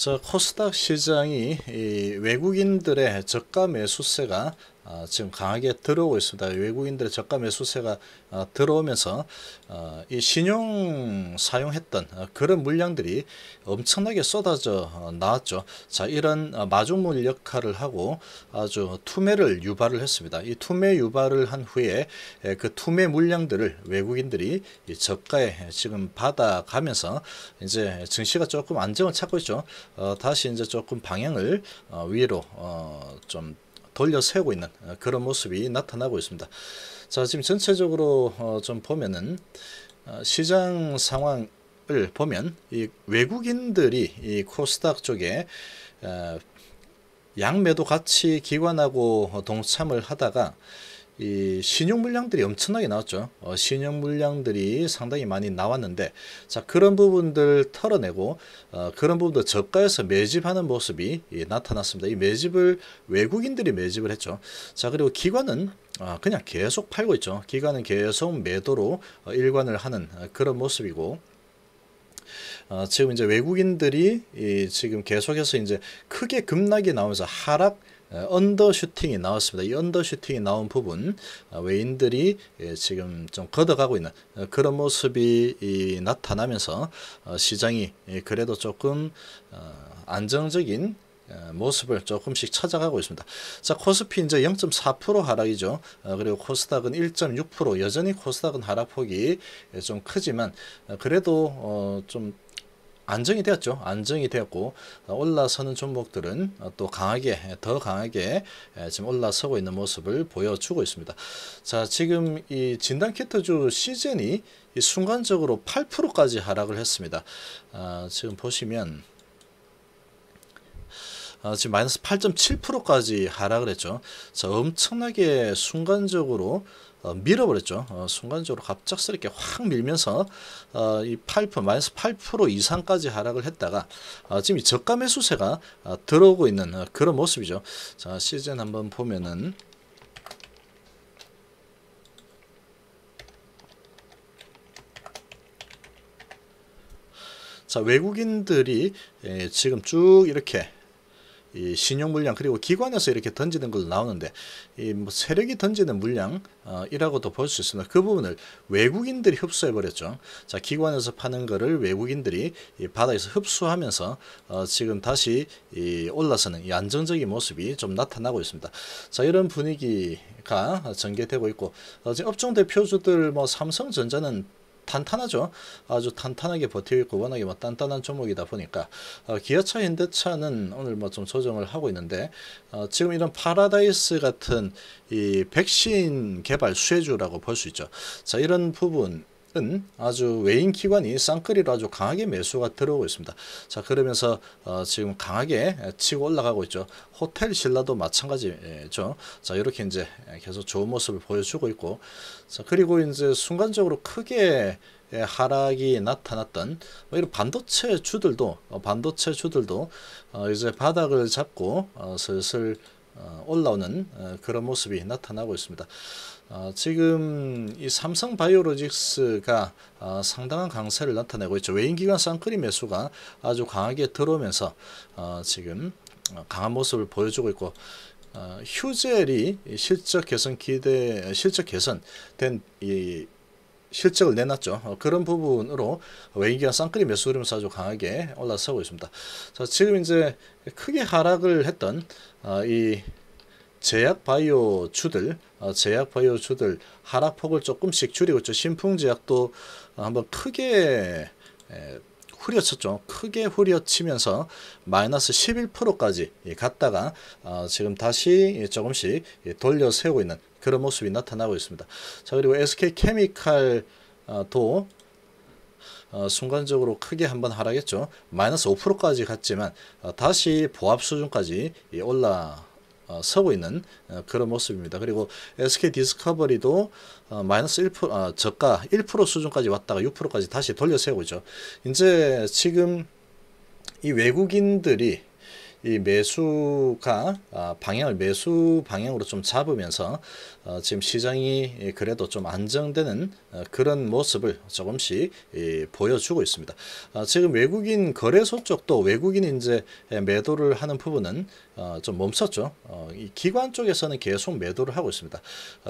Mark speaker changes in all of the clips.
Speaker 1: 저 코스닥 시장이 외국인들의 저가 매수세가 어, 지금 강하게 들어오고 있습니다. 외국인들의 저가 매수세가 어, 들어오면서 어, 이 신용 사용했던 그런 물량들이 엄청나게 쏟아져 어, 나왔죠. 자 이런 어, 마중물 역할을 하고 아주 투매를 유발을 했습니다. 이 투매 유발을 한 후에 에, 그 투매 물량들을 외국인들이 저가에 지금 받아가면서 이제 증시가 조금 안정을 찾고 있죠. 어, 다시 이제 조금 방향을 위로 좀 돌려 세우고 있는 어, 그런 모습이 나타나고 있습니다. 자 지금 전체적으로 어, 좀 보면은 어, 시장 상황을 보면 이 외국인들이 이 코스닥 쪽에 양매도 같이 기관하고 동참을 하다가 이 신용 물량들이 엄청나게 나왔죠. 어, 신용 물량들이 상당히 많이 나왔는데 자 그런 부분들 털어내고 어, 그런 부분도 저가에서 매집하는 모습이 예, 나타났습니다. 이 매집을 외국인들이 매집을 했죠. 자 그리고 기관은 아, 그냥 계속 팔고 있죠. 기관은 계속 매도로 어, 일관을 하는 어, 그런 모습이고 어, 지금 이제 외국인들이 이, 지금 계속해서 이제 크게 급락이 나오면서 하락 어, 언더슈팅이 나왔습니다. 이 언더슈팅이 나온 부분 어, 외인들이 예, 지금 좀 걷어가고 있는 어, 그런 모습이 나타나면서 시장이 예, 그래도 조금 안정적인 모습을 조금씩 찾아가고 있습니다. 자, 코스피 이제 0.4% 하락이죠. 그리고 코스닥은 1.6% 여전히 코스닥은 하락폭이 예, 좀 크지만 그래도 좀 안정이 되었죠. 안정이 되었고 어, 올라서는 종목들은 어, 또 강하게 예, 더 강하게 예, 지금 올라서고 있는 모습을 보여주고 있습니다. 자 지금 이 진단 키트주 시즌이 순간적으로 8%까지 하락을 했습니다. 아, 지금 보시면 아, 지금 마이너스 8.7%까지 하락을 했죠. 자, 엄청나게 순간적으로 어, 밀어버렸죠. 어, 순간적으로 갑작스럽게 확 밀면서 어, 이 8%, 마이너스 8% 이상까지 하락을 했다가 어, 지금 이 저가 매수세가 어, 들어오고 있는 어, 그런 모습이죠. 자, 시즌 한번 보면은 자, 외국인들이 예, 지금 쭉 이렇게 이 신용 물량 그리고 기관에서 이렇게 던지는 걸로 나오는데 이뭐 세력이 던지는 물량 어, 이라고도 볼 수 있습니다. 그 부분을 외국인들이 흡수해 버렸죠. 자 기관에서 파는 거를 외국인들이 이 바닥에서 흡수하면서 어, 지금 다시 이 올라서는 이 안정적인 모습이 좀 나타나고 있습니다. 자 이런 분위기가 전개되고 있고 어, 지금 업종 대표주들 뭐 삼성전자는 탄탄하죠. 아주 탄탄하게 버틸고 워낙에 뭐 단단한 종목이다 보니까 어, 기아차, 현대차는 오늘 뭐좀 조정을 하고 있는데 어, 지금 이런 파라다이스 같은 이 백신 개발 수혜주라고 볼 수 있죠. 자 이런 부분 은 아주 외인 기관이 쌍끌이로 아주 강하게 매수가 들어오고 있습니다. 자 그러면서 어, 지금 강하게 치고 올라가고 있죠. 호텔 신라도 마찬가지죠. 자 이렇게 이제 계속 좋은 모습을 보여주고 있고 자 그리고 이제 순간적으로 크게 하락이 나타났던 뭐 이런 반도체 주들도 어, 반도체 주들도 어, 이제 바닥을 잡고 어, 슬슬 어, 올라오는 어, 그런 모습이 나타나고 있습니다. 어, 지금 이 삼성 바이오로직스가 어, 상당한 강세를 나타내고 있죠. 외인기관 쌍끌이 매수가 아주 강하게 들어오면서 어, 지금 강한 모습을 보여주고 있고 휴젤이 실적 개선 기대 실적 개선된 이 실적을 내놨죠. 어, 그런 부분으로 외인기관 쌍끌이 매수 흐름에서 아주 강하게 올라서고 있습니다. 자, 지금 이제 크게 하락을 했던 이 제약 바이오주들 어, 제약 바이오주들 하락폭을 조금씩 줄이고 있죠. 신풍 제약도 어, 한번 크게 후려쳤죠. 크게 후려치면서 마이너스 11%까지 갔다가 어, 지금 다시 조금씩 돌려 세우고 있는 그런 모습이 나타나고 있습니다. 자 그리고 SK 케미칼도 어, 순간적으로 크게 한번 하락했죠. 마이너스 5%까지 갔지만 어, 다시 보합 수준까지 올라 어, 서고 있는 어, 그런 모습입니다. 그리고 SK 디스커버리도 어, 마이너스 1% 아, 저가 1% 수준까지 왔다가 6%까지 다시 돌려 세우죠. 이제 지금 이 외국인들이 이 매수가 아, 방향을 매수 방향으로 좀 잡으면서 어, 지금 시장이 예, 그래도 좀 안정되는 어, 그런 모습을 조금씩 예, 보여주고 있습니다. 어, 지금 외국인 거래소 쪽도 외국인 이제 예, 매도를 하는 부분은 좀 멈췄죠. 기관 쪽에서는 계속 매도를 하고 있습니다.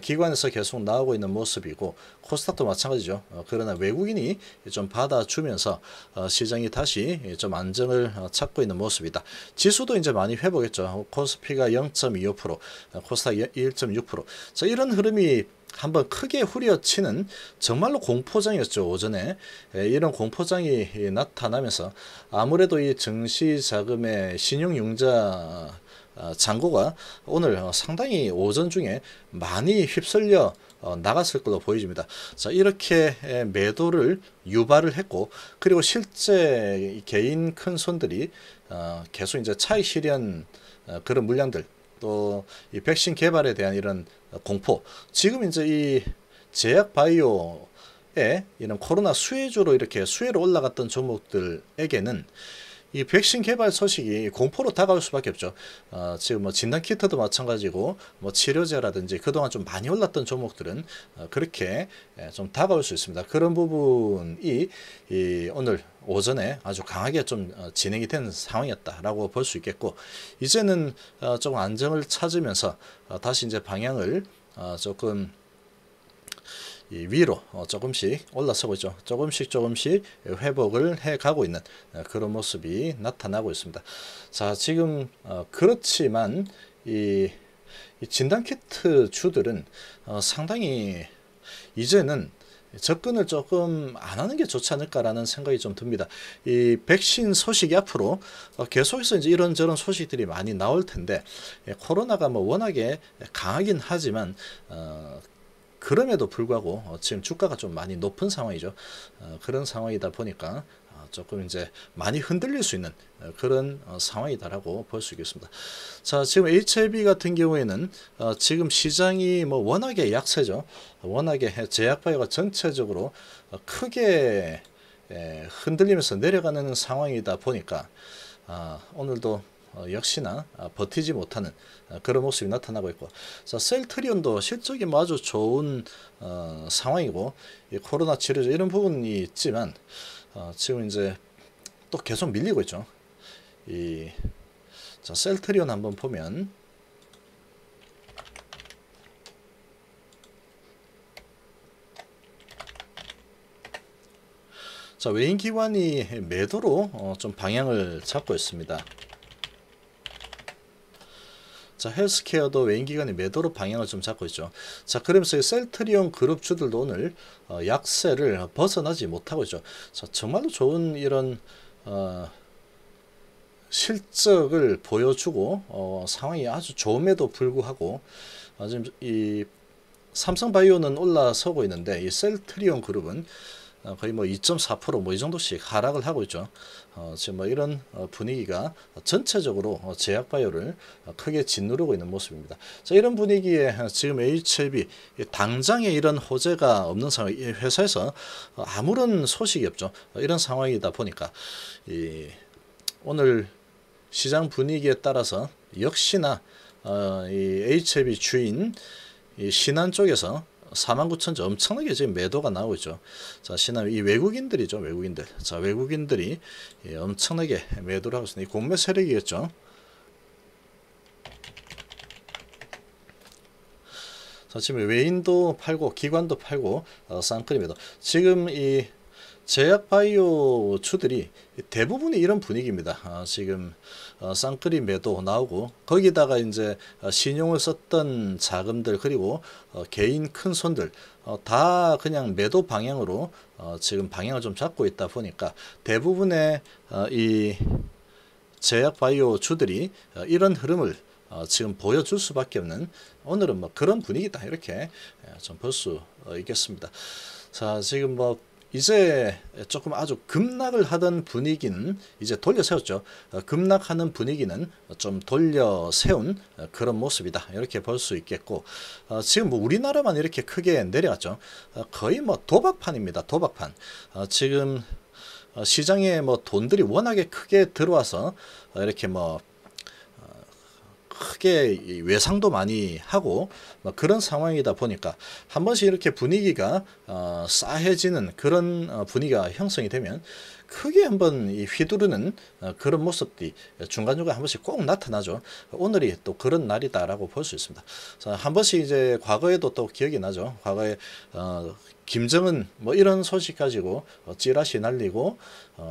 Speaker 1: 기관에서 계속 나오고 있는 모습이고 코스닥도 마찬가지죠. 그러나 외국인이 좀 받아주면서 시장이 다시 좀 안정을 찾고 있는 모습이다. 지수도 이제 많이 회복했죠. 코스피가 0.25%, 코스닥 1.6%. 자, 이런 흐름이 한번 크게 후려치는 정말로 공포장이었죠 오전에 에, 예, 이런 공포장이 나타나면서 아무래도 이 증시자금의 신용융자 아, 잔고가 오늘 상당히 오전 중에 많이 휩쓸려 어, 나갔을 걸로 보여니다자 이렇게 매도를 유발을 했고 그리고 실제 개인 큰 손들이 어, 계속 이제 차익 실현 어, 그런 물량들 또이 백신 개발에 대한 이런 공포. 지금 이제 이 제약 바이오에 이런 코로나 수혜주로 이렇게 수혜로 올라갔던 종목들에게는 이 백신 개발 소식이 공포로 다가올 수밖에 없죠. 어, 지금 뭐 진단 키트도 마찬가지고 뭐 치료제라든지 그동안 좀 많이 올랐던 종목들은 어, 그렇게 예, 좀 다가올 수 있습니다. 그런 부분이 이 오늘 오전에 아주 강하게 좀 어, 진행이 된 상황이었다라고 볼 수 있겠고 이제는 어, 좀 안정을 찾으면서 어, 다시 이제 방향을 어, 조금 위로 어, 조금씩 올라서고 있죠. 조금씩 조금씩 회복을 해가고 있는 어, 그런 모습이 나타나고 있습니다. 자 지금 어, 그렇지만 이, 진단키트 주들은 상당히 이제는 접근을 조금 안 하는 게 좋지 않을까라는 생각이 좀 듭니다. 이 백신 소식이 앞으로 계속해서 이제 이런저런 소식들이 많이 나올 텐데 예, 코로나가 뭐 워낙에 강하긴 하지만 어, 그럼에도 불구하고 어, 지금 주가가 좀 많이 높은 상황이죠. 어, 그런 상황이다 보니까 어, 조금 이제 많이 흔들릴 수 있는 그런 상황이다라고 볼 수 있겠습니다. 자, 지금 HLB 같은 경우에는 지금 시장이 뭐 워낙에 약세죠. 워낙에 제약바이오가 전체적으로 크게 흔들리면서 내려가는 상황이다 보니까 아, 오늘도 어, 역시나 아, 버티지 못하는 아, 그런 모습이 나타나고 있고 자, 셀트리온도 실적이 뭐 아주 좋은 어, 상황이고 코로나 치료제 이런 부분이 있지만 어, 지금 이제 또 계속 밀리고 있죠. 이 자, 셀트리온 한번 보면 자, 외인기관이 매도로 어, 좀 방향을 잡고 있습니다. 자, 헬스케어도 외인 기관이 매도로 방향을 좀 잡고 있죠. 자, 그러면서 셀트리온 그룹주들도 오늘 어, 약세를 벗어나지 못하고 있죠. 자, 정말로 좋은 이런 어, 실적을 보여주고 어, 상황이 아주 좋음에도 불구하고 어, 지금 이 삼성바이오는 올라서고 있는데 이 셀트리온 그룹은 어, 거의 뭐 2.4%뭐이 뭐 정도씩 하락을 하고 있죠. 어, 지금 뭐 이런 어, 분위기가 전체적으로 어, 제약 바이오를 크게 짓누르고 있는 모습입니다. 자, 이런 분위기에 지금 HLB 당장에 이런 호재가 없는 상황, 회사에서 아무런 소식이 없죠. 이런 상황이다 보니까 이 오늘 시장 분위기에 따라서 역시나 어, 이 HLB 주인 이 신한 쪽에서 4만 9천 점 엄청나게 지금 매도가 나오고 있죠. 자, 신한 이 외국인들이죠. 외국인들. 자, 외국인들이 예, 엄청나게 매도를 하고 있습니다. 이 공매 세력이겠죠. 자, 지금 외인도 팔고 기관도 팔고 어, 쌍끌이 매도. 지금 이 제약바이오 주들이 대부분이 이런 분위기입니다. 아, 지금 어, 쌍끌이 매도 나오고 거기다가 이제 어, 신용을 썼던 자금들 그리고 어, 개인 큰 손들 다 그냥 매도 방향으로 지금 방향을 좀 잡고 있다 보니까 대부분의 이 제약바이오 주들이 이런 흐름을 지금 보여줄 수밖에 없는 오늘은 뭐 그런 분위기다 이렇게 예, 좀볼 수 있겠습니다. 자 지금 뭐 이제 조금 아주 급락을 하던 분위기는 이제 돌려 세웠죠. 어, 급락하는 분위기는 좀 돌려 세운 어, 그런 모습이다. 이렇게 볼 수 있겠고 어, 지금 뭐 우리나라만 이렇게 크게 내려왔죠. 거의 뭐 도박판입니다. 도박판. 지금 시장에 뭐 돈들이 워낙에 크게 들어와서 이렇게 뭐 크게 외상도 많이 하고 뭐 그런 상황이다 보니까 한 번씩 이렇게 분위기가 어, 싸해지는 그런 어, 분위기가 형성이 되면 크게 한번 휘두르는 어, 그런 모습들이 중간중간 한 번씩 꼭 나타나죠. 오늘이 또 그런 날이다라고 볼 수 있습니다. 한 번씩 이제 과거에도 또 기억이 나죠. 과거에 어, 김정은 뭐 이런 소식 가지고 어, 찌라시 날리고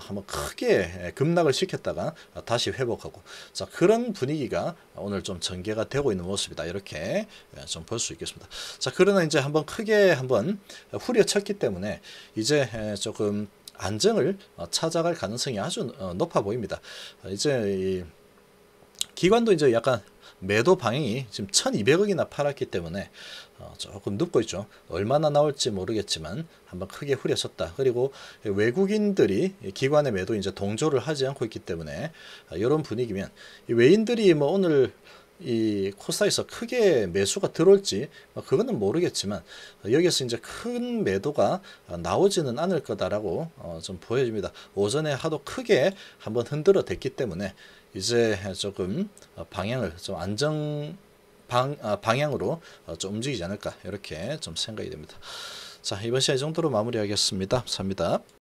Speaker 1: 한번 크게 급락을 시켰다가 다시 회복하고 자 그런 분위기가 오늘 좀 전개가 되고 있는 모습이다 이렇게 예, 좀볼 수 있겠습니다 자 그러나 이제 한번 크게 한번 후려쳤기 때문에 이제 조금 안정을 어, 찾아갈 가능성이 아주 어, 높아 보입니다. 어, 이제 기관도 이제 약간 매도 방향이 지금 1200억이나 팔았기 때문에 조금 눕고 있죠. 얼마나 나올지 모르겠지만 한번 크게 후려섰다. 그리고 외국인들이 기관의 매도 이제 동조를 하지 않고 있기 때문에 이런 분위기면 외인들이 뭐 오늘 이 코스닥에서 크게 매수가 들어올지 뭐 그거는 모르겠지만 여기에서 이제 큰 매도가 나오지는 않을 거다라고 어, 좀 보여집니다. 오전에 하도 크게 한번 흔들어 댔기 때문에 이제 조금 방향을 좀 안정 방, 아, 방향으로 좀 움직이지 않을까 이렇게 좀 생각이 됩니다. 자 이번 시간 이 정도로 마무리하겠습니다. 감사합니다.